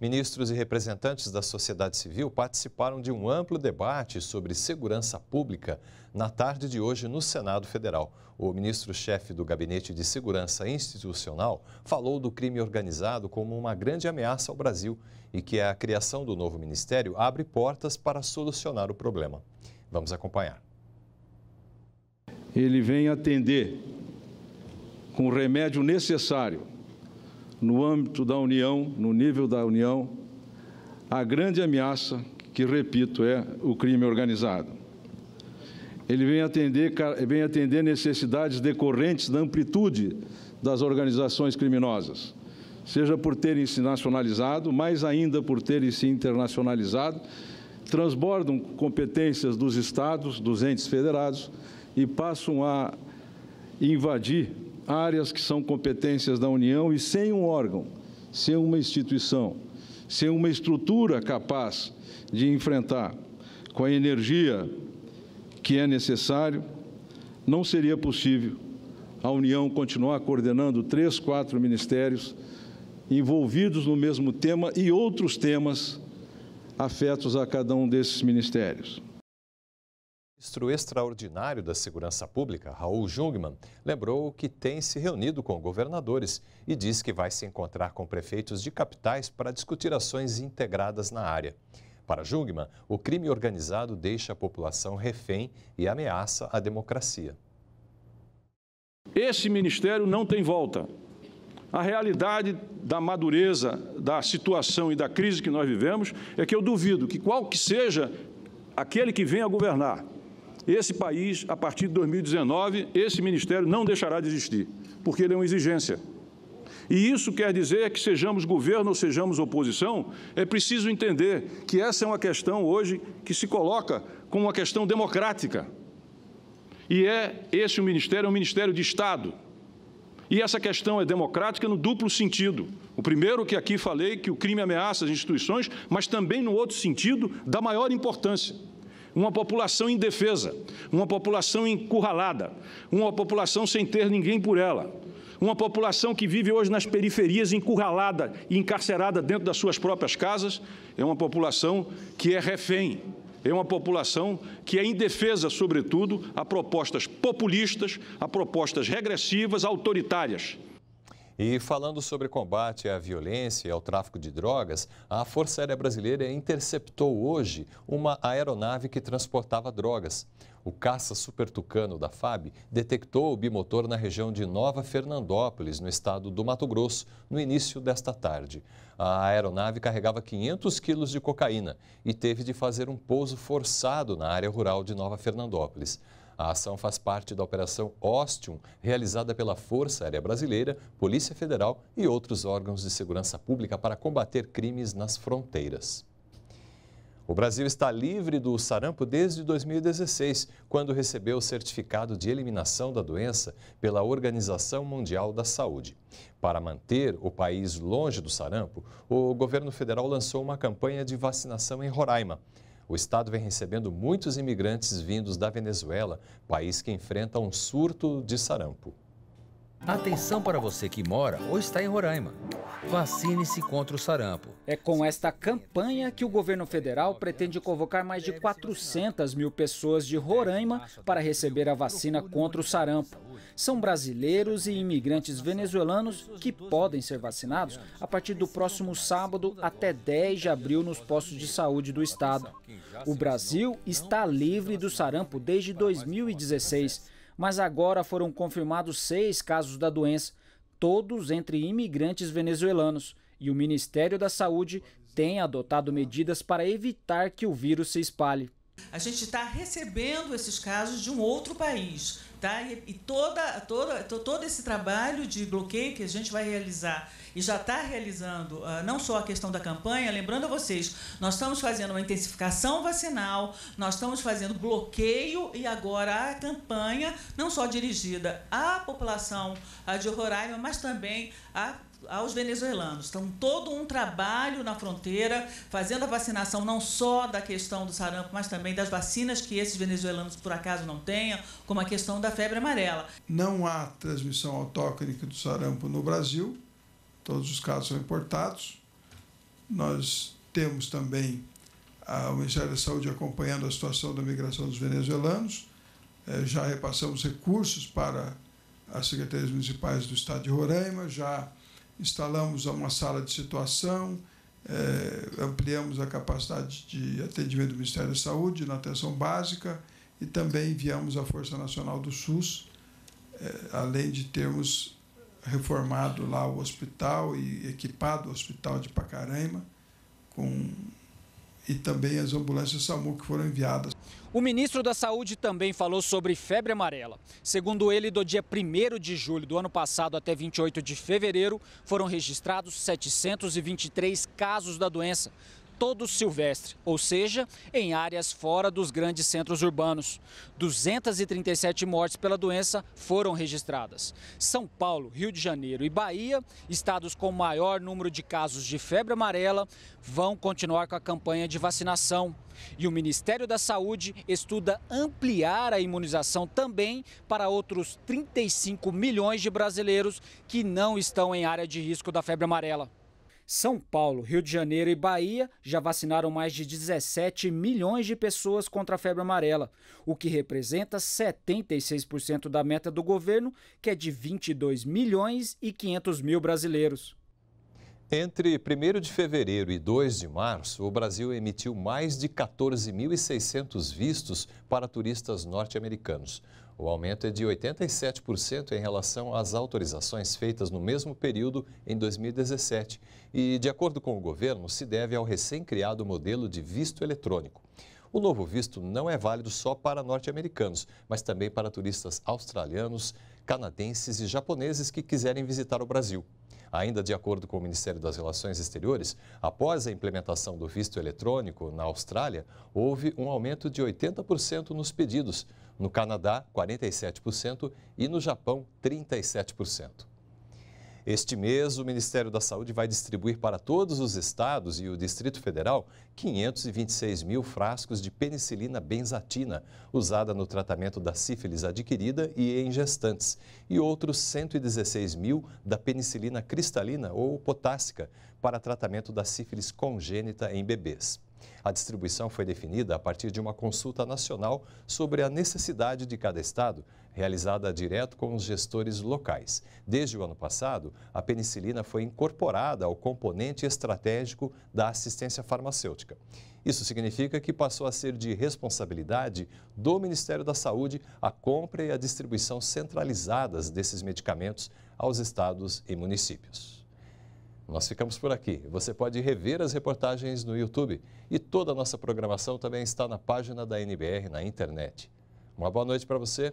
Ministros e representantes da sociedade civil participaram de um amplo debate sobre segurança pública na tarde de hoje no Senado Federal. O ministro-chefe do Gabinete de Segurança Institucional falou do crime organizado como uma grande ameaça ao Brasil e que a criação do novo ministério abre portas para solucionar o problema. Vamos acompanhar. Ele vem atender com o remédio necessário no âmbito da União, no nível da União, a grande ameaça, que repito, é o crime organizado. Ele vem atender, vem atender necessidades decorrentes da amplitude das organizações criminosas, seja por terem se nacionalizado, mais ainda por terem se internacionalizado, transbordam competências dos estados, dos entes federados e passam a invadir áreas que são competências da União e sem um órgão, sem uma instituição, sem uma estrutura capaz de enfrentar com a energia que é necessário, não seria possível a União continuar coordenando três, quatro ministérios envolvidos no mesmo tema e outros temas afetos a cada um desses ministérios ministro extraordinário da Segurança Pública, Raul Jungmann, lembrou que tem se reunido com governadores e diz que vai se encontrar com prefeitos de capitais para discutir ações integradas na área. Para Jungmann, o crime organizado deixa a população refém e ameaça a democracia. Esse ministério não tem volta. A realidade da madureza, da situação e da crise que nós vivemos é que eu duvido que qual que seja aquele que venha governar, esse país, a partir de 2019, esse ministério não deixará de existir, porque ele é uma exigência. E isso quer dizer que sejamos governo ou sejamos oposição, é preciso entender que essa é uma questão hoje que se coloca como uma questão democrática. E é esse o ministério, é um ministério de Estado. E essa questão é democrática no duplo sentido. O primeiro que aqui falei, que o crime ameaça as instituições, mas também no outro sentido, da maior importância uma população indefesa, uma população encurralada, uma população sem ter ninguém por ela, uma população que vive hoje nas periferias encurralada e encarcerada dentro das suas próprias casas, é uma população que é refém é uma população que é indefesa, sobretudo, a propostas populistas, a propostas regressivas, autoritárias. E falando sobre combate à violência e ao tráfico de drogas, a Força Aérea Brasileira interceptou hoje uma aeronave que transportava drogas. O caça Super Tucano da FAB detectou o bimotor na região de Nova Fernandópolis, no estado do Mato Grosso, no início desta tarde. A aeronave carregava 500 quilos de cocaína e teve de fazer um pouso forçado na área rural de Nova Fernandópolis. A ação faz parte da Operação Ostium, realizada pela Força Aérea Brasileira, Polícia Federal e outros órgãos de segurança pública para combater crimes nas fronteiras. O Brasil está livre do sarampo desde 2016, quando recebeu o certificado de eliminação da doença pela Organização Mundial da Saúde. Para manter o país longe do sarampo, o governo federal lançou uma campanha de vacinação em Roraima o estado vem recebendo muitos imigrantes vindos da Venezuela, país que enfrenta um surto de sarampo. Atenção para você que mora ou está em Roraima. Vacine-se contra o sarampo. É com esta campanha que o governo federal pretende convocar mais de 400 mil pessoas de Roraima para receber a vacina contra o sarampo. São brasileiros e imigrantes venezuelanos que podem ser vacinados a partir do próximo sábado até 10 de abril nos postos de saúde do estado. O Brasil está livre do sarampo desde 2016 mas agora foram confirmados seis casos da doença, todos entre imigrantes venezuelanos, e o Ministério da Saúde tem adotado medidas para evitar que o vírus se espalhe. A gente está recebendo esses casos de um outro país. Tá? E, e toda, toda, todo esse trabalho de bloqueio que a gente vai realizar e já está realizando, uh, não só a questão da campanha, lembrando a vocês, nós estamos fazendo uma intensificação vacinal, nós estamos fazendo bloqueio e agora a campanha, não só dirigida à população uh, de Roraima, mas também à aos venezuelanos. Estão todo um trabalho na fronteira, fazendo a vacinação não só da questão do sarampo, mas também das vacinas que esses venezuelanos por acaso não tenham, como a questão da febre amarela. Não há transmissão autóctone do sarampo no Brasil. Todos os casos são importados. Nós temos também ah, o Ministério da Saúde acompanhando a situação da migração dos venezuelanos. É, já repassamos recursos para as secretarias municipais do estado de Roraima, já instalamos uma sala de situação, é, ampliamos a capacidade de atendimento do Ministério da Saúde na atenção básica e também enviamos a Força Nacional do SUS, é, além de termos reformado lá o hospital e equipado o hospital de Pacaraima com e também as ambulâncias SAMU que foram enviadas. O ministro da Saúde também falou sobre febre amarela. Segundo ele, do dia 1 de julho do ano passado até 28 de fevereiro, foram registrados 723 casos da doença todos silvestre, ou seja, em áreas fora dos grandes centros urbanos. 237 mortes pela doença foram registradas. São Paulo, Rio de Janeiro e Bahia, estados com maior número de casos de febre amarela, vão continuar com a campanha de vacinação. E o Ministério da Saúde estuda ampliar a imunização também para outros 35 milhões de brasileiros que não estão em área de risco da febre amarela. São Paulo, Rio de Janeiro e Bahia já vacinaram mais de 17 milhões de pessoas contra a febre amarela, o que representa 76% da meta do governo, que é de 22 milhões e 500 mil brasileiros. Entre 1 de fevereiro e 2 de março, o Brasil emitiu mais de 14.600 vistos para turistas norte-americanos. O aumento é de 87% em relação às autorizações feitas no mesmo período em 2017 e, de acordo com o governo, se deve ao recém-criado modelo de visto eletrônico. O novo visto não é válido só para norte-americanos, mas também para turistas australianos, canadenses e japoneses que quiserem visitar o Brasil. Ainda de acordo com o Ministério das Relações Exteriores, após a implementação do visto eletrônico na Austrália, houve um aumento de 80% nos pedidos, no Canadá, 47% e no Japão, 37%. Este mês, o Ministério da Saúde vai distribuir para todos os estados e o Distrito Federal 526 mil frascos de penicilina benzatina, usada no tratamento da sífilis adquirida e em gestantes, e outros 116 mil da penicilina cristalina ou potássica, para tratamento da sífilis congênita em bebês. A distribuição foi definida a partir de uma consulta nacional sobre a necessidade de cada estado realizada direto com os gestores locais. Desde o ano passado, a penicilina foi incorporada ao componente estratégico da assistência farmacêutica. Isso significa que passou a ser de responsabilidade do Ministério da Saúde a compra e a distribuição centralizadas desses medicamentos aos estados e municípios. Nós ficamos por aqui. Você pode rever as reportagens no YouTube e toda a nossa programação também está na página da NBR na internet. Uma boa noite para você